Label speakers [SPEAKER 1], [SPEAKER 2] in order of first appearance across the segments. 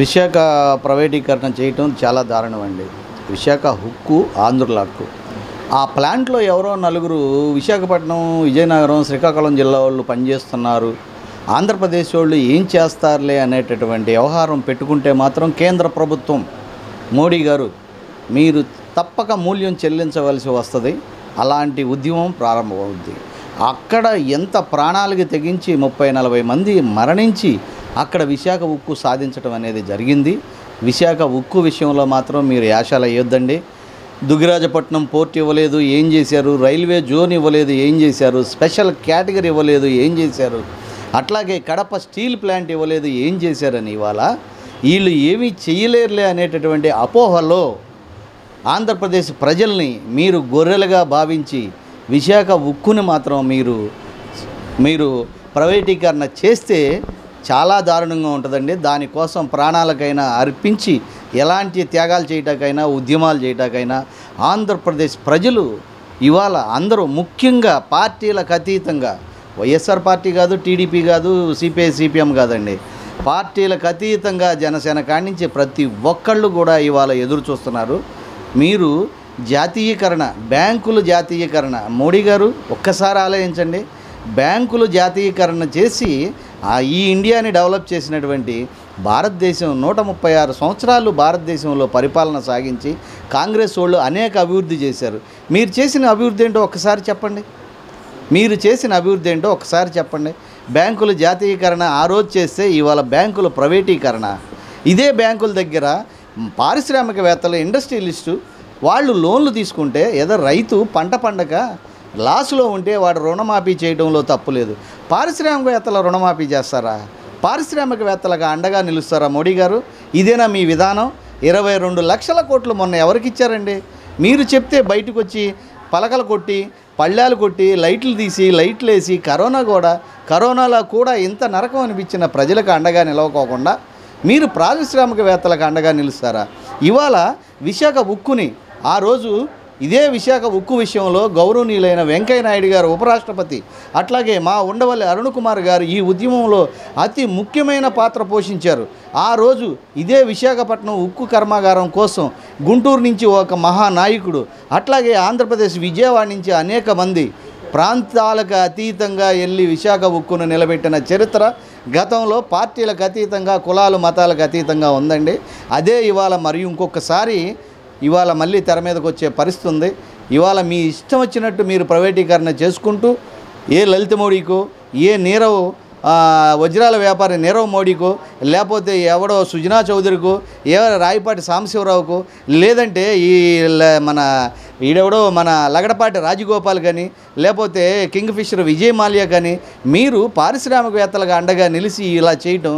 [SPEAKER 1] విశాఖ ప్రైవేటీకరణ చేయటం చాలా దారుణం అండి విశాఖ హుక్కు ఆంధ్రుల హక్కు ఆ ప్లాంట్లో ఎవరో నలుగురు విశాఖపట్నం విజయనగరం శ్రీకాకుళం జిల్లా వాళ్ళు పనిచేస్తున్నారు ఆంధ్రప్రదేశ్ వాళ్ళు ఏం చేస్తారులే అనేటటువంటి వ్యవహారం పెట్టుకుంటే మాత్రం కేంద్ర ప్రభుత్వం మోడీ గారు మీరు తప్పక మూల్యం చెల్లించవలసి వస్తుంది అలాంటి ఉద్యమం ప్రారంభమవుద్ది అక్కడ ఎంత ప్రాణాలకి తెగించి ముప్పై నలభై మంది మరణించి అక్కడ విశాఖ ఉక్కు సాధించడం అనేది జరిగింది విశాఖ ఉక్కు విషయంలో మాత్రం మీరు యాశాలు అయ్యొద్దండి దుగిరాజపట్నం పోర్ట్ ఇవ్వలేదు ఏం చేశారు రైల్వే జోన్ ఇవ్వలేదు ఏం చేశారు స్పెషల్ కేటగిరీ ఇవ్వలేదు ఏం చేశారు అట్లాగే కడప స్టీల్ ప్లాంట్ ఇవ్వలేదు ఏం చేశారని ఇవాళ వీళ్ళు ఏమీ చేయలేరులే అనేటటువంటి అపోహలో ఆంధ్రప్రదేశ్ ప్రజల్ని మీరు గొర్రెలుగా భావించి విశాఖ ఉక్కుని మాత్రం మీరు మీరు ప్రైవేటీకరణ చేస్తే చాలా దారుణంగా ఉంటుందండి దానికోసం ప్రాణాలకైనా అర్పించి ఎలాంటి త్యాగాలు చేయటాకైనా ఉద్యమాలు చేయటాకైనా ఆంధ్రప్రదేశ్ ప్రజలు ఇవాళ అందరూ ముఖ్యంగా పార్టీలకు అతీతంగా వైఎస్ఆర్ పార్టీ కాదు టీడీపీ కాదు సిపిఐ సిపిఎం కాదండి పార్టీలకు అతీతంగా జనసేన కానించే ప్రతి ఒక్కళ్ళు కూడా ఇవాళ ఎదురు చూస్తున్నారు మీరు జాతీయకరణ బ్యాంకులు జాతీయకరణ మోడీ గారు ఒక్కసారి ఆలోచించండి బ్యాంకులు జాతీయకరణ చేసి ఈ ఇండియాని డెవలప్ చేసినటువంటి భారతదేశం నూట ముప్పై ఆరు సంవత్సరాలు భారతదేశంలో పరిపాలన సాగించి కాంగ్రెస్ వాళ్ళు అనేక అభివృద్ధి చేశారు మీరు చేసిన అభివృద్ధి ఏంటో ఒకసారి చెప్పండి మీరు చేసిన అభివృద్ధి ఏంటో ఒకసారి చెప్పండి బ్యాంకుల జాతీయకరణ ఆ రోజు చేస్తే ఇవాళ బ్యాంకుల ప్రైవేటీకరణ ఇదే బ్యాంకుల దగ్గర పారిశ్రామికవేత్తలు ఇండస్ట్రియలిస్టు వాళ్ళు లోన్లు తీసుకుంటే ఏదో రైతు పంట పండగ లాస్లో ఉంటే వాడు రుణమాఫీ చేయడంలో తప్పులేదు పారిశ్రామికవేత్తల రుణమాఫీ చేస్తారా పారిశ్రామికవేత్తలకు అండగా నిలుస్తారా మోడీ గారు ఇదేనా మీ విధానం ఇరవై రెండు లక్షల కోట్లు మొన్న ఎవరికి ఇచ్చారండి మీరు చెప్తే బయటకు వచ్చి పలకలు కొట్టి పళ్ళాలు కొట్టి లైట్లు తీసి లైట్లు వేసి కరోనా కూడా కరోనాలో కూడా ఇంత నరకం అనిపించిన ప్రజలకు అండగా నిలవకోకుండా మీరు పారిశ్రామికవేత్తలకు అండగా నిలుస్తారా ఇవాళ విశాఖ ఉక్కుని ఆ రోజు ఇదే విశాఖ ఉక్కు విషయంలో గౌరవనీయులైన వెంకయ్య నాయుడు గారు ఉపరాష్ట్రపతి అట్లాగే మా ఉండవల్లి అరుణ్ కుమార్ గారు ఈ ఉద్యమంలో అతి ముఖ్యమైన పాత్ర పోషించారు ఆ రోజు ఇదే విశాఖపట్నం ఉక్కు కర్మాగారం కోసం గుంటూరు నుంచి ఒక మహానాయకుడు అట్లాగే ఆంధ్రప్రదేశ్ విజయవాడ నుంచి అనేక మంది ప్రాంతాలకు అతీతంగా వెళ్ళి విశాఖ ఉక్కును నిలబెట్టిన చరిత్ర గతంలో పార్టీలకు అతీతంగా కులాలు మతాలకు అతీతంగా ఉందండి అదే ఇవాళ మరి ఇంకొకసారి ఇవాళ మళ్ళీ తెర మీదకి వచ్చే పరిస్థితి ఉంది ఇవాళ మీ ఇష్టం వచ్చినట్టు మీరు ప్రైవేటీకరణ చేసుకుంటూ ఏ లలిత మోడీకో ఏ నీరవ్ వజ్రాల వ్యాపారి నీరవ్ మోడీకో లేకపోతే ఎవడో సుజనా చౌదరికో ఎవరో రాయపాటి సాంబశివరావుకు లేదంటే ఈ మన ఈడెవడో మన లగడపాటి రాజగోపాల్ కానీ లేకపోతే కింగ్ ఫిషర్ విజయ్ మాల్యా కానీ మీరు పారిశ్రామికవేత్తలుగా అండగా నిలిచి ఇలా చేయటం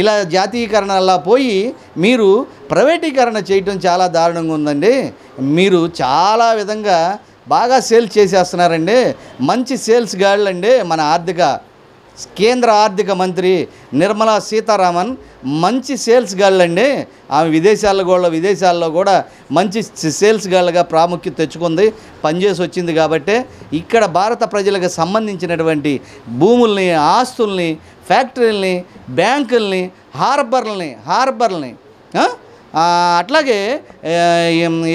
[SPEAKER 1] ఇలా జాతీయకరణ అలా పోయి మీరు ప్రైవేటీకరణ చేయటం చాలా దారుణంగా ఉందండి మీరు చాలా విధంగా బాగా సేల్స్ చేసేస్తున్నారండి మంచి సేల్స్ గాళ్ళండి మన ఆర్థిక కేంద్ర ఆర్థిక మంత్రి నిర్మలా సీతారామన్ మంచి సేల్స్ గాళ్ళండి ఆమె విదేశాల్లో కూడా విదేశాల్లో కూడా మంచి సేల్స్ గాళ్ళగా ప్రాముఖ్యత తెచ్చుకుంది పనిచేసి వచ్చింది కాబట్టి ఇక్కడ భారత ప్రజలకు సంబంధించినటువంటి భూముల్ని ఆస్తుల్ని ఫ్యాక్టరీలని బ్యాంకుల్ని హార్బర్లని హార్బర్లని అట్లాగే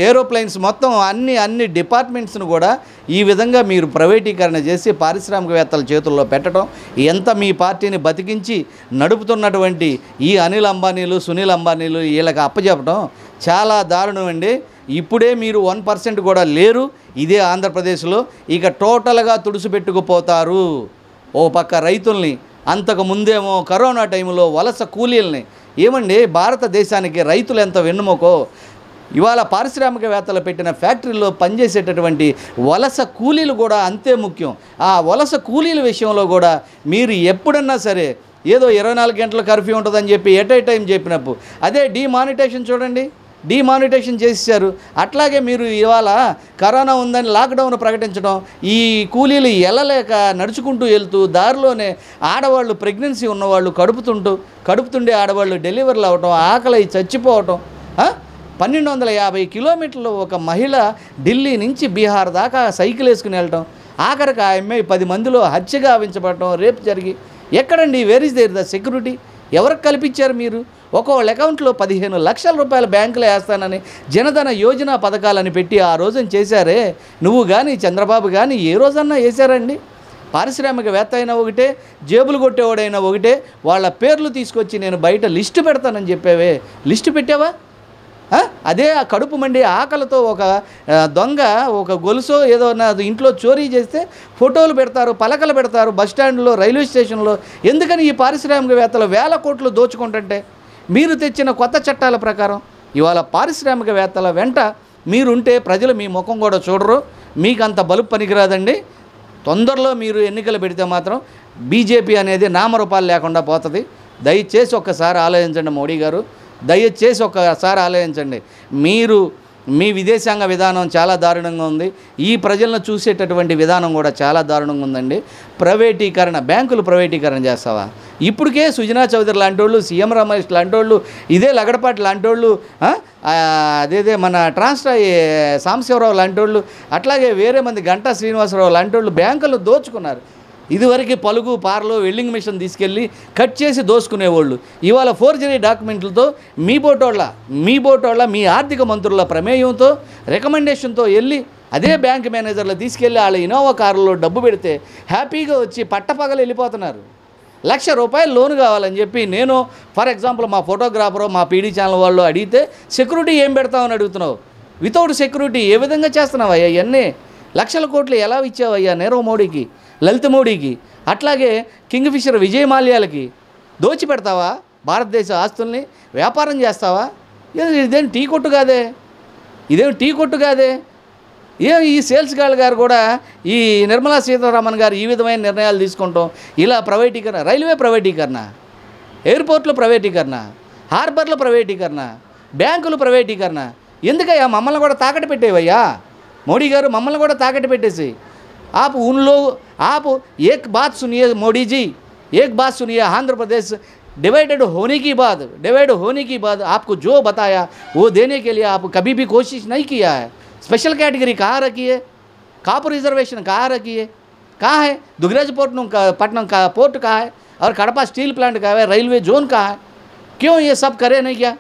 [SPEAKER 1] ఏరోప్లైన్స్ మొత్తం అన్ని అన్ని డిపార్ట్మెంట్స్ను కూడా ఈ విధంగా మీరు ప్రైవేటీకరణ చేసి పారిశ్రామికవేత్తల చేతుల్లో పెట్టడం ఎంత మీ పార్టీని బతికించి నడుపుతున్నటువంటి ఈ అనిల్ అంబానీలు సునీల్ అంబానీలు వీళ్ళకి అప్పచెప్పడం చాలా దారుణం అండి ఇప్పుడే మీరు వన్ పర్సెంట్ కూడా లేరు ఇదే ఆంధ్రప్రదేశ్లో ఇక టోటల్గా తుడుసు పెట్టుకుపోతారు ఓ పక్క రైతుల్ని అంతకు ముందేమో కరోనా టైంలో వలస కూలీల్ని ఏమండి భారతదేశానికి రైతులు ఎంత వెన్నుమోకో ఇవాళ పారిశ్రామికవేత్తలు పెట్టిన ఫ్యాక్టరీలో పనిచేసేటటువంటి వలస కూలీలు కూడా అంతే ముఖ్యం ఆ వలస కూలీల విషయంలో కూడా మీరు ఎప్పుడన్నా సరే ఏదో ఇరవై నాలుగు గంటల కర్ఫ్యూ ఉంటుందని చెప్పి ఎట్ ఏ టైం చెప్పినప్పుడు అదే డిమానిటేషన్ చూడండి డిమానిటైజేషన్ చేసేసారు అట్లాగే మీరు ఇవాళ కరోనా ఉందని లాక్డౌన్ ప్రకటించడం ఈ కూలీలు ఎల్లలేక నడుచుకుంటూ వెళ్తూ దారిలోనే ఆడవాళ్ళు ప్రెగ్నెన్సీ ఉన్నవాళ్ళు కడుపుతుంటూ కడుపుతుండే ఆడవాళ్ళు డెలివరీలు అవటం ఆకలి చచ్చిపోవటం పన్నెండు వందల యాభై కిలోమీటర్లు ఒక మహిళ ఢిల్లీ నుంచి బీహార్ దాకా సైకిల్ వేసుకుని వెళ్ళటం ఆఖరికి ఆ అమ్మాయి పది మందిలో హత్య గావించబడటం రేపు జరిగి ఎక్కడండి where is there the security ఎవరికి కల్పించారు మీరు ఒక్కొక్కళ్ళ అకౌంట్లో పదిహేను లక్షల రూపాయల బ్యాంకులో వేస్తానని జనధన యోజన పథకాలని పెట్టి ఆ రోజున చేశారే నువ్వు కానీ చంద్రబాబు కానీ ఏ రోజన్నా వేశారండి పారిశ్రామికవేత్త అయినా ఒకటే జేబులు కొట్టేవాడైనా ఒకటే వాళ్ళ పేర్లు తీసుకొచ్చి నేను బయట లిస్టు పెడతానని చెప్పేవే లిస్టు పెట్టావా అదే ఆ కడుపు మండి ఆకలితో ఒక దొంగ ఒక గొలుసో ఏదో ఇంట్లో చోరీ చేస్తే ఫోటోలు పెడతారు పలకలు పెడతారు బస్టాండ్లో రైల్వే స్టేషన్లో ఎందుకని ఈ పారిశ్రామికవేత్తలు వేల కోట్లు దోచుకుంటుంటే మీరు తెచ్చిన కొత్త చట్టాల ప్రకారం ఇవాళ పారిశ్రామికవేత్తల వెంట మీరుంటే ప్రజలు మీ ముఖం కూడా చూడరు మీకు అంత బలుపు పనికిరాదండి తొందరలో మీరు ఎన్నికలు పెడితే మాత్రం బీజేపీ అనేది నామరూపాలు లేకుండా పోతుంది దయచేసి ఒక్కసారి ఆలోచించండి మోడీ గారు దయచేసి ఒక్కసారి ఆలోచించండి మీరు మీ విదేశాంగ విధానం చాలా దారుణంగా ఉంది ఈ ప్రజలను చూసేటటువంటి విధానం కూడా చాలా దారుణంగా ఉందండి ప్రైవేటీకరణ బ్యాంకులు ప్రైవేటీకరణ చేస్తావా ఇప్పటికే సుజనా చౌదరి లాంటి వాళ్ళు సీఎం రమేష్ లాంటి వాళ్ళు ఇదే లగడపాటి లాంటి వాళ్ళు అదేదే మన ట్రాన్స్ఫర్ సాంబశివరావు లాంటి వాళ్ళు అట్లాగే వేరే మంది గంటా శ్రీనివాసరావు లాంటి వాళ్ళు బ్యాంకులు దోచుకున్నారు ఇదివరకు పలుగు పారలో వెల్డింగ్ మిషన్ తీసుకెళ్ళి కట్ చేసి దోసుకునేవాళ్ళు ఇవాళ ఫోర్జరీ డాక్యుమెంట్లతో మీ బోటోళ్ళ మీ బోటోళ్ళ మీ ఆర్థిక మంత్రుల ప్రమేయంతో రికమెండేషన్తో వెళ్ళి అదే బ్యాంక్ మేనేజర్లు తీసుకెళ్ళి వాళ్ళ ఇన్నోవా కారులో డబ్బు పెడితే హ్యాపీగా వచ్చి పట్టపగలు వెళ్ళిపోతున్నారు లక్ష రూపాయలు లోన్ కావాలని చెప్పి నేను ఫర్ ఎగ్జాంపుల్ మా ఫోటోగ్రాఫరు మా పీడీ ఛానల్ వాళ్ళు అడిగితే సెక్యూరిటీ ఏం పెడతామని అడుగుతున్నావు వితౌట్ సెక్యూరిటీ ఏ విధంగా చేస్తున్నావు అయ్యా ఇవన్నీ లక్షల కోట్లు ఎలా ఇచ్చావయ్యా నీరవ్ మోడీకి లలిత మోడీకి అట్లాగే కింగ్ఫిషర్ విజయ్ మాల్యాలకి దోచిపెడతావా భారతదేశ ఆస్తుల్ని వ్యాపారం చేస్తావా ఇదేం టీ కొట్టు కాదే ఇదేం టీ కొట్టు కాదే ఏం ఈ సేల్స్ గర్ల్ గారు కూడా ఈ నిర్మలా సీతారామన్ గారు ఈ విధమైన నిర్ణయాలు తీసుకుంటాం ఇలా ప్రైవేటీకరణ రైల్వే ప్రైవేటీకరణ ఎయిర్పోర్ట్లు ప్రైవేటీకరణ హార్బర్లు ప్రైవేటీకరణ బ్యాంకులు ప్రైవేటీకరణ ఎందుకయ్యా మమ్మల్ని కూడా తాకట్టు పెట్టేవయ్యా मोदी गार मम ताकट पेटे आप उन लोग आप एक बात सुनिए मोदी जी एक बात सुनिए आंध्र प्रदेश डिवाइडेड होने की बात डिवाइड होने की बात आपको जो बताया वो देने के लिए आप कभी भी कोशिश नहीं किया है स्पेशल कैटेगरी कहाँ रखी है कहाँ पर रिजर्वेशन कहाँ रखी है कहाँ है दुगराज पोर्ट का पटना का पोर्ट कहाँ है और कड़पा स्टील प्लांट कहाँ है रेलवे जोन कहाँ है क्यों ये सब करे नहीं क्या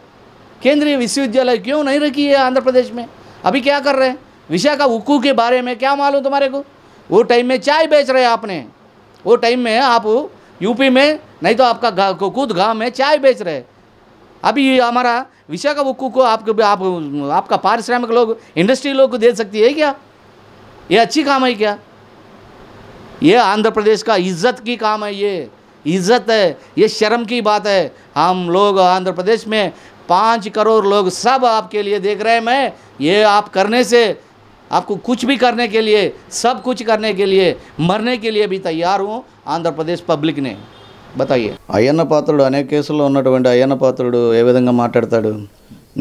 [SPEAKER 1] केंद्रीय विश्वविद्यालय क्यों नहीं रखी है आंध्र प्रदेश में अभी क्या कर रहे हैं विशाखा का उक्कू के बारे में क्या मालूम तुम्हारे को वो टाइम में चाय बेच रहे आपने वो टाइम में आप यूपी में नहीं तो आपका खुद गाँव में चाय बेच रहे अभी हमारा विषय का उक्कू को आपके आप, आपका पारिश्रमिक लोग इंडस्ट्री लोग को दे सकती है क्या ये अच्छी काम है क्या ये आंध्र प्रदेश का इज्जत की काम है ये इज्जत है ये शर्म की बात है हम लोग आंध्र प्रदेश में पाँच करोड़ लोग सब आपके लिए देख रहे हैं मैं ये आप करने से आपको कुछ भी करने के लिए सब कुछ करने के लिए మర్నే के लिए भी तैयार हूँ ఆంధ్రప్రదేశ్ పబ్లిక్ ने बताइए అయ్యన్న పాత్రుడు అనే కేసుల్లో ఉన్నటువంటి అయ్యన్న పాత్రుడు ఏ విధంగా మాట్లాడతాడు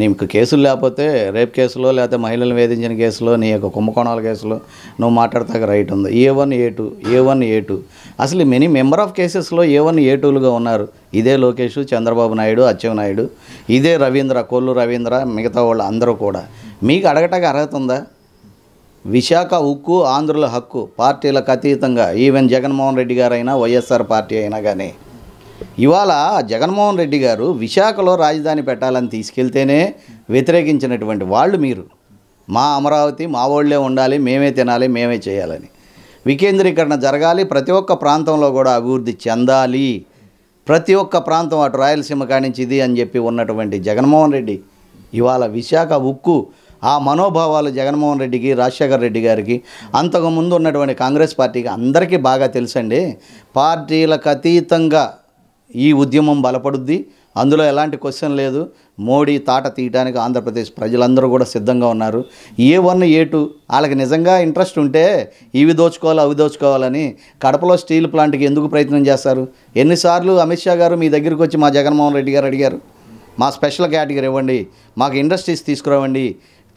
[SPEAKER 1] నీకు కేసులు లేకపోతే రేప్ కేసులో లేకపోతే మహిళలను వేధించిన కేసులో నీ యొక్క కుంభకోణాల కేసులో నువ్వు మాట్లాడతాక రైట్ ఉంది A one A two A one A two అసలు మెనీ మెంబర్ ఆఫ్ కేసెస్లో ఏ వన్ ఏ టూలుగా ఉన్నారు ఇదే లోకేష్ చంద్రబాబు నాయుడు నాయుడు ఇదే రవీంద్ర కొల్లు రవీంద్ర మిగతా వాళ్ళు అందరూ కూడా మీకు అడగటానికి అర్హత ఉందా విశాఖ ఉక్కు ఆంధ్రుల హక్కు పార్టీలకు అతీతంగా ఈవెన్ జగన్మోహన్ రెడ్డి గారైనా వైఎస్ఆర్ పార్టీ అయినా కానీ ఇవాళ జగన్మోహన్ రెడ్డి గారు విశాఖలో రాజధాని పెట్టాలని తీసుకెళ్తేనే వ్యతిరేకించినటువంటి వాళ్ళు మీరు మా అమరావతి మా వాళ్ళే ఉండాలి మేమే తినాలి మేమే చేయాలని వికేంద్రీకరణ జరగాలి ప్రతి ఒక్క ప్రాంతంలో కూడా అభివృద్ధి చెందాలి ప్రతి ఒక్క ప్రాంతం అటు రాయలసీమ కానించి ఇది అని చెప్పి ఉన్నటువంటి జగన్మోహన్ రెడ్డి ఇవాళ విశాఖ ఉక్కు ఆ మనోభావాలు జగన్మోహన్ రెడ్డికి రాజశేఖర్ రెడ్డి గారికి అంతకుముందు ఉన్నటువంటి కాంగ్రెస్ పార్టీకి అందరికీ బాగా తెలుసండి పార్టీలకు అతీతంగా ఈ ఉద్యమం బలపడుద్ది అందులో ఎలాంటి క్వశ్చన్ లేదు మోడీ తాట తీయడానికి ఆంధ్రప్రదేశ్ ప్రజలందరూ కూడా సిద్ధంగా ఉన్నారు ఏ వన్ ఏ టూ వాళ్ళకి నిజంగా ఇంట్రెస్ట్ ఉంటే ఇవి దోచుకోవాలి అవి దోచుకోవాలని కడపలో స్టీల్ ప్లాంట్కి ఎందుకు ప్రయత్నం చేస్తారు ఎన్నిసార్లు అమిత్ షా గారు మీ దగ్గరికి వచ్చి మా జగన్మోహన్ రెడ్డి గారు అడిగారు మా స్పెషల్ కేటగిరీ ఇవ్వండి మాకు ఇండస్ట్రీస్ తీసుకురావండి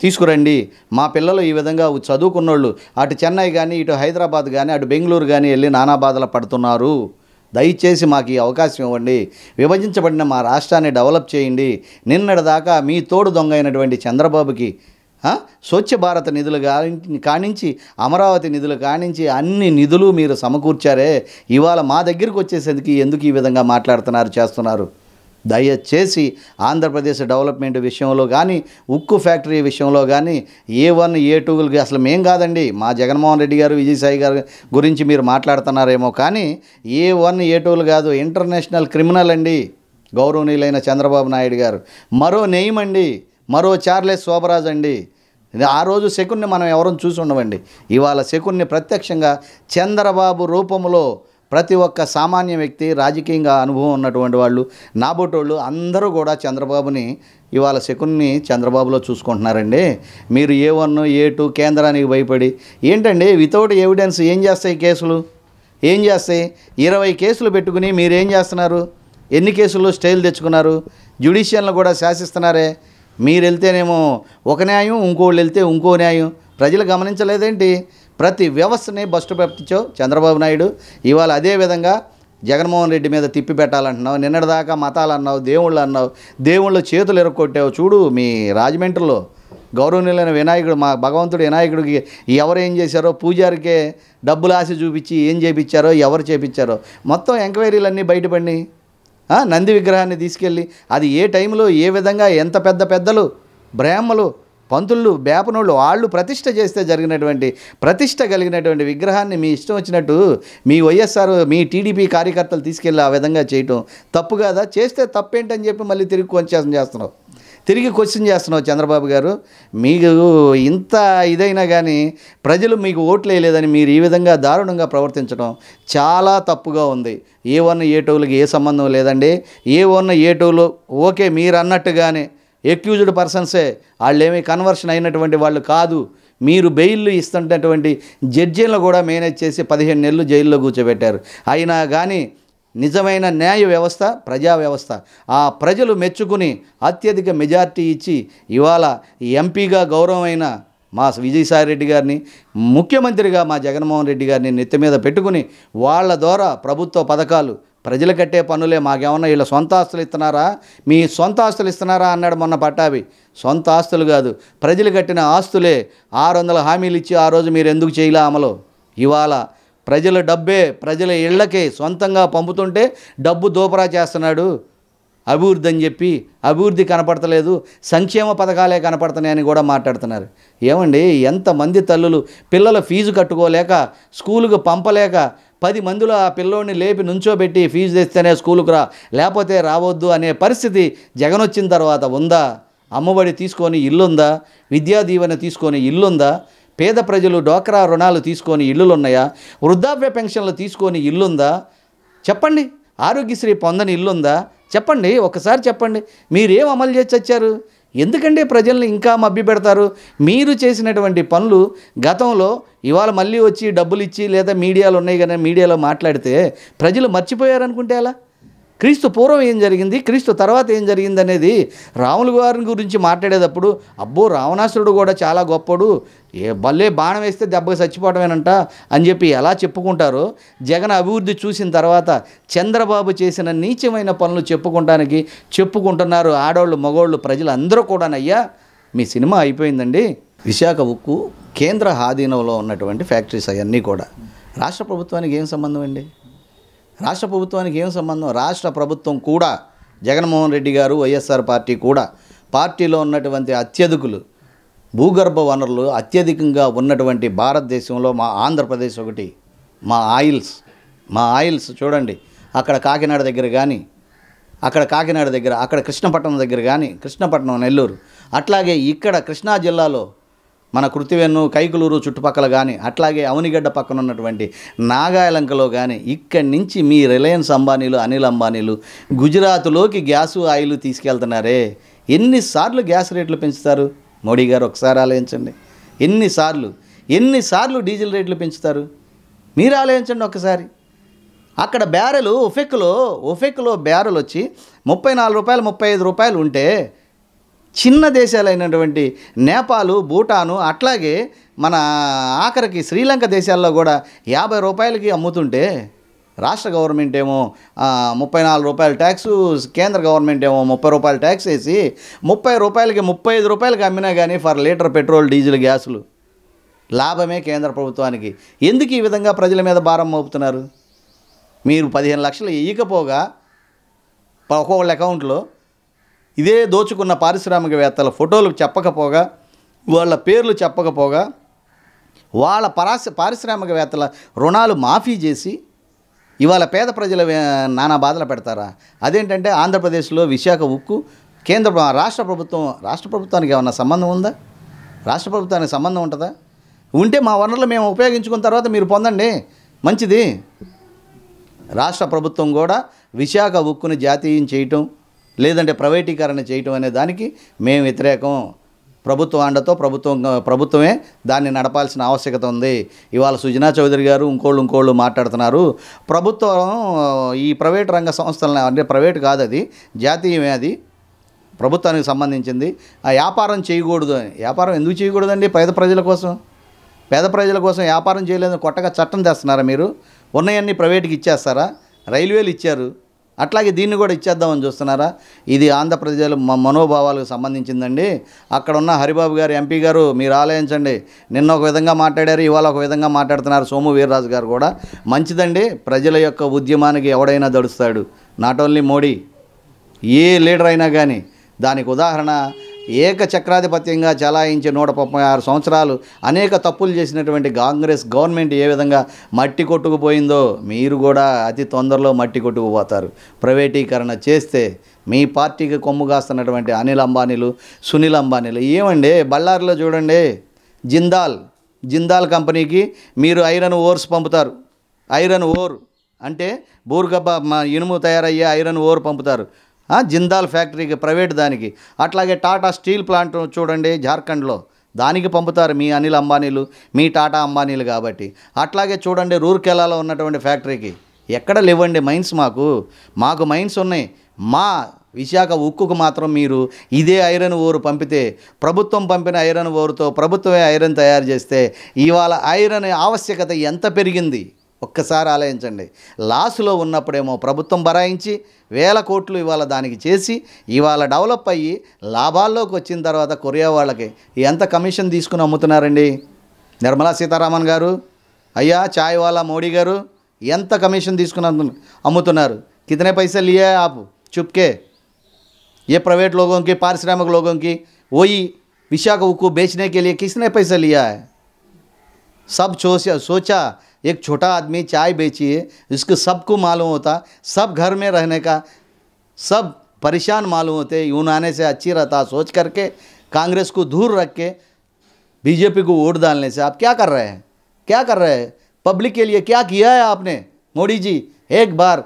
[SPEAKER 1] తీసుకురండి మా పిల్లలు ఈ విధంగా చదువుకున్నోళ్ళు అటు చెన్నై కానీ ఇటు హైదరాబాద్ కానీ అటు బెంగళూరు కానీ వెళ్ళి నానా బాధలు పడుతున్నారు దయచేసి మాకు ఈ అవకాశం ఇవ్వండి విభజించబడిన మా రాష్ట్రాన్ని డెవలప్ చేయండి నిన్నటిదాకా మీ తోడు దొంగ అయినటువంటి చంద్రబాబుకి స్వచ్ఛ భారత్ నిధులు కానించి అమరావతి నిధులు కానించి అన్ని నిధులు మీరు సమకూర్చారే ఇవాళ మా దగ్గరికి వచ్చేసరికి ఎందుకు ఈ విధంగా మాట్లాడుతున్నారు చేస్తున్నారు దయచేసి ఆంధ్రప్రదేశ్ డెవలప్మెంట్ విషయంలో కానీ ఉక్కు ఫ్యాక్టరీ విషయంలో కానీ ఏ వన్ ఏ టూలు అసలు మేం కాదండి మా జగన్మోహన్ రెడ్డి గారు విజయసాయి గారు గురించి మీరు మాట్లాడుతున్నారేమో కానీ ఏ వన్ ఏ టూలు కాదు ఇంటర్నేషనల్ క్రిమినల్ అండి గౌరవనీయులైన చంద్రబాబు నాయుడు గారు మరో అండి మరో చార్లెస్ శోభరాజ్ అండి ఆ రోజు శకున్ని మనం ఎవరూ చూసి ఉండమండి ఇవాళ శకున్ని ప్రత్యక్షంగా చంద్రబాబు రూపంలో ప్రతి ఒక్క సామాన్య వ్యక్తి రాజకీయంగా అనుభవం ఉన్నటువంటి వాళ్ళు నాబోటోళ్ళు అందరూ కూడా చంద్రబాబుని ఇవాళ శకుని చంద్రబాబులో చూసుకుంటున్నారండి మీరు ఏ వన్ ఏ టూ కేంద్రానికి భయపడి ఏంటండి వితౌట్ ఎవిడెన్స్ ఏం చేస్తాయి కేసులు ఏం చేస్తాయి ఇరవై కేసులు పెట్టుకుని మీరేం చేస్తున్నారు ఎన్ని కేసుల్లో స్టైల్ తెచ్చుకున్నారు జ్యుడిషియల్ని కూడా శాసిస్తున్నారే మీరు వెళ్తేనేమో ఒక న్యాయం ఇంకోళ్ళు వెళ్తే ఇంకో న్యాయం ప్రజలు గమనించలేదేంటి ప్రతి వ్యవస్థని బస్టు పట్టించావు చంద్రబాబు నాయుడు ఇవాళ అదేవిధంగా జగన్మోహన్ రెడ్డి మీద తిప్పి పెట్టాలంటున్నావు నిన్నటిదాకా మతాలు అన్నావు దేవుళ్ళు అన్నావు దేవుళ్ళు చేతులు ఎరగొట్టావు చూడు మీ రాజమండ్రిలో గౌరవనీయులైన వినాయకుడు మా భగవంతుడు వినాయకుడికి ఎవరేం చేశారో పూజారికే డబ్బులు ఆశ చూపించి ఏం చేపించారో ఎవరు చేపించారో మొత్తం ఎంక్వైరీలన్నీ బయటపడి నంది విగ్రహాన్ని తీసుకెళ్ళి అది ఏ టైంలో ఏ విధంగా ఎంత పెద్ద పెద్దలు బ్రాహ్మలు పంతులు బేపనోళ్ళు వాళ్ళు ప్రతిష్ట చేస్తే జరిగినటువంటి ప్రతిష్ట కలిగినటువంటి విగ్రహాన్ని మీ ఇష్టం వచ్చినట్టు మీ వైఎస్ఆర్ మీ టీడీపీ కార్యకర్తలు తీసుకెళ్ళి ఆ విధంగా చేయటం తప్పు కాదా చేస్తే తప్పేంటని చెప్పి మళ్ళీ తిరిగి కొంచెం చేస్తున్నావు తిరిగి క్వశ్చన్ చేస్తున్నావు చంద్రబాబు గారు మీకు ఇంత ఇదైనా కానీ ప్రజలు మీకు ఓట్లు వేయలేదని మీరు ఈ విధంగా దారుణంగా ప్రవర్తించడం చాలా తప్పుగా ఉంది ఏ వన్ ఏ టూలకి ఏ సంబంధం లేదండి ఏ వన్ ఏ టూలు ఓకే మీరు అన్నట్టుగానే ఎక్యూజ్డ్ పర్సన్సే వాళ్ళేమీ కన్వర్షన్ అయినటువంటి వాళ్ళు కాదు మీరు బెయిల్ ఇస్తున్నటువంటి జడ్జీలను కూడా మేనేజ్ చేసి పదిహేను నెలలు జైల్లో కూర్చోబెట్టారు అయినా కానీ నిజమైన న్యాయ వ్యవస్థ ప్రజా వ్యవస్థ ఆ ప్రజలు మెచ్చుకుని అత్యధిక మెజార్టీ ఇచ్చి ఇవాళ ఎంపీగా గౌరవమైన మా విజయసాయిరెడ్డి గారిని ముఖ్యమంత్రిగా మా జగన్మోహన్ రెడ్డి గారిని నెత్తి మీద పెట్టుకుని వాళ్ళ ద్వారా ప్రభుత్వ పథకాలు ప్రజలు కట్టే పనులే మాకేమన్నా వీళ్ళ సొంత ఆస్తులు ఇస్తున్నారా మీ సొంత ఆస్తులు ఇస్తున్నారా అన్నాడు మొన్న పట్టాభి సొంత ఆస్తులు కాదు ప్రజలు కట్టిన ఆస్తులే ఆరు వందల హామీలు ఇచ్చి ఆ రోజు మీరు ఎందుకు చేయలే అమలు ఇవాళ ప్రజల డబ్బే ప్రజల ఇళ్లకే సొంతంగా పంపుతుంటే డబ్బు దోపరా చేస్తున్నాడు అభివృద్ధి అని చెప్పి అభివృద్ధి కనపడతలేదు సంక్షేమ పథకాలే కనపడుతున్నాయని కూడా మాట్లాడుతున్నారు ఏమండి ఎంతమంది తల్లులు పిల్లల ఫీజు కట్టుకోలేక స్కూలుకు పంపలేక పది మందిలో ఆ పిల్లోడిని లేపి నుంచోబెట్టి ఫీజు తెస్తేనే స్కూలుకు రా లేకపోతే రావద్దు అనే పరిస్థితి జగన్ వచ్చిన తర్వాత ఉందా అమ్మఒడి తీసుకొని ఇల్లుందా విద్యా దీవెన తీసుకొని ఇల్లుందా పేద ప్రజలు డోక్రా రుణాలు తీసుకొని ఇల్లులున్నాయా వృద్ధాప్య పెన్షన్లు తీసుకొని ఇల్లుందా చెప్పండి ఆరోగ్యశ్రీ పొందని ఇల్లుందా చెప్పండి ఒకసారి చెప్పండి మీరేం అమలు చేసి వచ్చారు ఎందుకంటే ప్రజల్ని ఇంకా మభ్య పెడతారు మీరు చేసినటువంటి పనులు గతంలో ఇవాళ మళ్ళీ వచ్చి డబ్బులు ఇచ్చి లేదా మీడియాలు ఉన్నాయి కానీ మీడియాలో మాట్లాడితే ప్రజలు మర్చిపోయారనుకుంటే ఎలా క్రీస్తు పూర్వం ఏం జరిగింది క్రీస్తు తర్వాత ఏం జరిగింది అనేది రాముల గారి గురించి మాట్లాడేటప్పుడు అబ్బో రావణాసురుడు కూడా చాలా గొప్పడు ఏ భలే బాణం వేస్తే దెబ్బకి చచ్చిపోవటమేనంట అని చెప్పి ఎలా చెప్పుకుంటారో జగన్ అభివృద్ధి చూసిన తర్వాత చంద్రబాబు చేసిన నీచమైన పనులు చెప్పుకుంటానికి చెప్పుకుంటున్నారు ఆడవాళ్ళు మగవాళ్ళు ప్రజలు అందరూ కూడానయ్యా మీ సినిమా అయిపోయిందండి విశాఖ ఉక్కు కేంద్ర ఆధీనంలో ఉన్నటువంటి ఫ్యాక్టరీస్ అవన్నీ కూడా రాష్ట్ర ప్రభుత్వానికి ఏం సంబంధం అండి రాష్ట్ర ప్రభుత్వానికి ఏం సంబంధం రాష్ట్ర ప్రభుత్వం కూడా జగన్మోహన్ రెడ్డి గారు వైఎస్ఆర్ పార్టీ కూడా పార్టీలో ఉన్నటువంటి అత్యధికులు భూగర్భ వనరులు అత్యధికంగా ఉన్నటువంటి భారతదేశంలో మా ఆంధ్రప్రదేశ్ ఒకటి మా ఆయిల్స్ మా ఆయిల్స్ చూడండి అక్కడ కాకినాడ దగ్గర కానీ అక్కడ కాకినాడ దగ్గర అక్కడ కృష్ణపట్నం దగ్గర కానీ కృష్ణపట్నం నెల్లూరు అట్లాగే ఇక్కడ కృష్ణా జిల్లాలో మన కృతివెన్ను కైకులూరు చుట్టుపక్కల కానీ అట్లాగే అవనిగడ్డ పక్కన ఉన్నటువంటి నాగాయలంకలో కానీ ఇక్కడి నుంచి మీ రిలయన్స్ అంబానీలు అనిల్ అంబానీలు గుజరాత్లోకి గ్యాసు ఆయిల్ తీసుకెళ్తున్నారే ఎన్నిసార్లు గ్యాస్ రేట్లు పెంచుతారు మోడీ గారు ఒకసారి ఆలోచించండి ఎన్నిసార్లు ఎన్నిసార్లు డీజిల్ రేట్లు పెంచుతారు మీరు ఆలోచించండి ఒకసారి అక్కడ బ్యారెలు ఒఫెక్లో ఒఫెక్లో బ్యారెల్ వచ్చి ముప్పై నాలుగు రూపాయలు ముప్పై ఐదు రూపాయలు ఉంటే చిన్న దేశాలైనటువంటి నేపాలు భూటాను అట్లాగే మన ఆఖరికి శ్రీలంక దేశాల్లో కూడా యాభై రూపాయలకి అమ్ముతుంటే రాష్ట్ర గవర్నమెంట్ ఏమో ముప్పై నాలుగు రూపాయల ట్యాక్స్ కేంద్ర గవర్నమెంట్ ఏమో ముప్పై రూపాయల ట్యాక్స్ వేసి ముప్పై రూపాయలకి ముప్పై ఐదు రూపాయలకి అమ్మినా కానీ ఫర్ లీటర్ పెట్రోల్ డీజిల్ గ్యాసులు లాభమే కేంద్ర ప్రభుత్వానికి ఎందుకు ఈ విధంగా ప్రజల మీద భారం మోపుతున్నారు మీరు పదిహేను లక్షలు వేయకపోగా ఒక్కొక్కళ్ళ అకౌంట్లో ఇదే దోచుకున్న పారిశ్రామికవేత్తల ఫోటోలు చెప్పకపోగా వాళ్ళ పేర్లు చెప్పకపోగా వాళ్ళ పరాశ పారిశ్రామికవేత్తల రుణాలు మాఫీ చేసి ఇవాళ పేద ప్రజల నానా బాధలు పెడతారా అదేంటంటే ఆంధ్రప్రదేశ్లో విశాఖ ఉక్కు కేంద్ర రాష్ట్ర ప్రభుత్వం రాష్ట్ర ప్రభుత్వానికి ఏమన్నా సంబంధం ఉందా రాష్ట్ర ప్రభుత్వానికి సంబంధం ఉంటుందా ఉంటే మా వనరులు మేము ఉపయోగించుకున్న తర్వాత మీరు పొందండి మంచిది రాష్ట్ర ప్రభుత్వం కూడా విశాఖ ఉక్కుని జాతీయం చేయటం లేదంటే ప్రైవేటీకరణ చేయటం అనే దానికి మేము వ్యతిరేకం ప్రభుత్వ అండతో ప్రభుత్వం ప్రభుత్వమే దాన్ని నడపాల్సిన ఆవశ్యకత ఉంది ఇవాళ సుజనా చౌదరి గారు ఇంకోళ్ళు ఇంకోళ్ళు మాట్లాడుతున్నారు ప్రభుత్వం ఈ ప్రైవేట్ రంగ సంస్థలను అంటే ప్రైవేట్ కాదు అది జాతీయమే అది ప్రభుత్వానికి సంబంధించింది ఆ వ్యాపారం చేయకూడదు అని వ్యాపారం ఎందుకు చేయకూడదండి పేద ప్రజల కోసం పేద ప్రజల కోసం వ్యాపారం చేయలేదని కొట్టగా చట్టం తెస్తున్నారా మీరు ఉన్నాయన్నీ ప్రైవేట్కి ఇచ్చేస్తారా రైల్వేలు ఇచ్చారు అట్లాగే దీన్ని కూడా ఇచ్చేద్దామని చూస్తున్నారా ఇది ఆంధ్రప్రదేశ్ మనోభావాలకు సంబంధించిందండి అక్కడ ఉన్న హరిబాబు గారు ఎంపీ గారు మీరు ఆలయించండి నిన్న ఒక విధంగా మాట్లాడారు ఇవాళ ఒక విధంగా మాట్లాడుతున్నారు సోము వీర్రాజు గారు కూడా మంచిదండి ప్రజల యొక్క ఉద్యమానికి ఎవడైనా దడుస్తాడు నాట్ ఓన్లీ మోడీ ఏ లీడర్ అయినా కానీ దానికి ఉదాహరణ ఏక చక్రాధిపత్యంగా చలాయించి నూట ముప్పై ఆరు సంవత్సరాలు అనేక తప్పులు చేసినటువంటి కాంగ్రెస్ గవర్నమెంట్ ఏ విధంగా మట్టి కొట్టుకుపోయిందో మీరు కూడా అతి తొందరలో మట్టి కొట్టుకుపోతారు ప్రైవేటీకరణ చేస్తే మీ పార్టీకి కొమ్ము కాస్తున్నటువంటి అనిల్ అంబానీలు సునీల్ అంబానీలు ఏమండి బళ్ళారిలో చూడండి జిందాల్ జిందాల్ కంపెనీకి మీరు ఐరన్ ఓర్స్ పంపుతారు ఐరన్ ఓర్ అంటే బూర్గబ్బ ఇనుము తయారయ్యే ఐరన్ ఓర్ పంపుతారు జిందాల్ ఫ్యాక్టరీకి ప్రైవేట్ దానికి అట్లాగే టాటా స్టీల్ ప్లాంట్ చూడండి జార్ఖండ్లో దానికి పంపుతారు మీ అనిల్ అంబానీలు మీ టాటా అంబానీలు కాబట్టి అట్లాగే చూడండి రూర్కెలాలో ఉన్నటువంటి ఫ్యాక్టరీకి ఎక్కడ లేవండి మైన్స్ మాకు మాకు మైన్స్ ఉన్నాయి మా విశాఖ ఉక్కుకు మాత్రం మీరు ఇదే ఐరన్ ఓరు పంపితే ప్రభుత్వం పంపిన ఐరన్ ఓరుతో ప్రభుత్వమే ఐరన్ తయారు చేస్తే ఇవాళ ఐరన్ ఆవశ్యకత ఎంత పెరిగింది ఒక్కసారి ఆలోచించండి లాస్లో ఉన్నప్పుడేమో ప్రభుత్వం బరాయించి వేల కోట్లు ఇవాళ దానికి చేసి ఇవాళ డెవలప్ అయ్యి లాభాల్లోకి వచ్చిన తర్వాత కొరియా వాళ్ళకి ఎంత కమిషన్ తీసుకుని అమ్ముతున్నారండి నిర్మలా సీతారామన్ గారు అయ్యా చాయ్ వాలా మోడీ గారు ఎంత కమిషన్ తీసుకుని అమ్ముతున్నారు కితనే పైసలు ఇయ్యా ఆపు చుప్కే ఏ ప్రైవేట్ లోగంకి పారిశ్రామిక లోగంకి ఓయి విశాఖ ఉక్కు బేచనే కే లియే పైసలు ఇయ్యా సబ్ చోసా సోచా एक छोटा आदमी चाय बेची है सबको मालूम होता सब घर में रहने का सब परेशान मालूम होते यून आने से अच्छी रहता सोच करके कांग्रेस को दूर रख के बीजेपी को वोट डालने से आप क्या कर रहे हैं क्या कर रहे हैं पब्लिक के लिए क्या किया है आपने मोदी जी एक बार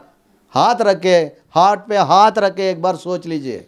[SPEAKER 1] हाथ रखे हाथ पे हाथ रखे एक बार सोच लीजिए